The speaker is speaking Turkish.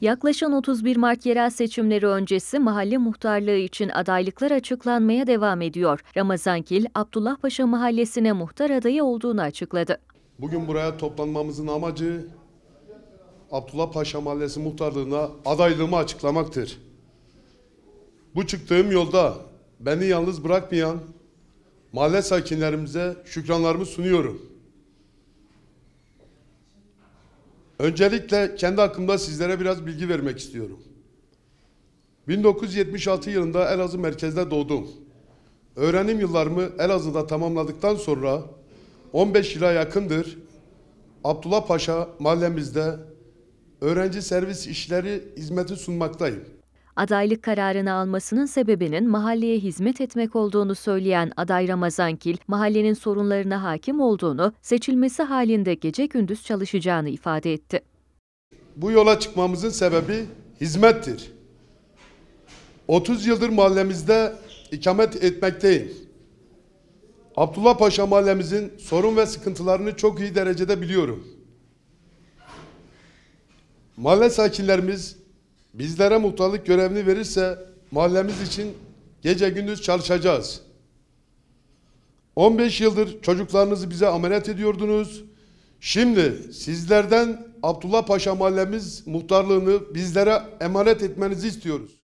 Yaklaşan 31 Mart yerel seçimleri öncesi mahalle muhtarlığı için adaylıklar açıklanmaya devam ediyor. Ramazangil, Abdullah Paşa mahallesine muhtar adayı olduğunu açıkladı. Bugün buraya toplanmamızın amacı Abdullah Paşa Mahallesi muhtarlığına adaylığımı açıklamaktır. Bu çıktığım yolda beni yalnız bırakmayan mahalle sakinlerimize şükranlarımı sunuyorum. Öncelikle kendi hakkımda sizlere biraz bilgi vermek istiyorum. 1976 yılında Elazığ merkezde doğdum. Öğrenim yıllarımı Elazığ'da tamamladıktan sonra 15 yıla yakındır Abdullah Paşa mahallemizde öğrenci servis işleri hizmeti sunmaktayım adaylık kararını almasının sebebinin mahalleye hizmet etmek olduğunu söyleyen aday Ramazankil, mahallenin sorunlarına hakim olduğunu, seçilmesi halinde gece gündüz çalışacağını ifade etti. Bu yola çıkmamızın sebebi hizmettir. 30 yıldır mahallemizde ikamet etmekteyim. Abdullah Paşa mahallemizin sorun ve sıkıntılarını çok iyi derecede biliyorum. Mahalle sakinlerimiz bizlere muhtarlık görevini verirse mahallemiz için gece gündüz çalışacağız. 15 yıldır çocuklarınızı bize ameliyat ediyordunuz. Şimdi sizlerden Abdullah Paşa mahallemiz muhtarlığını bizlere emanet etmenizi istiyoruz.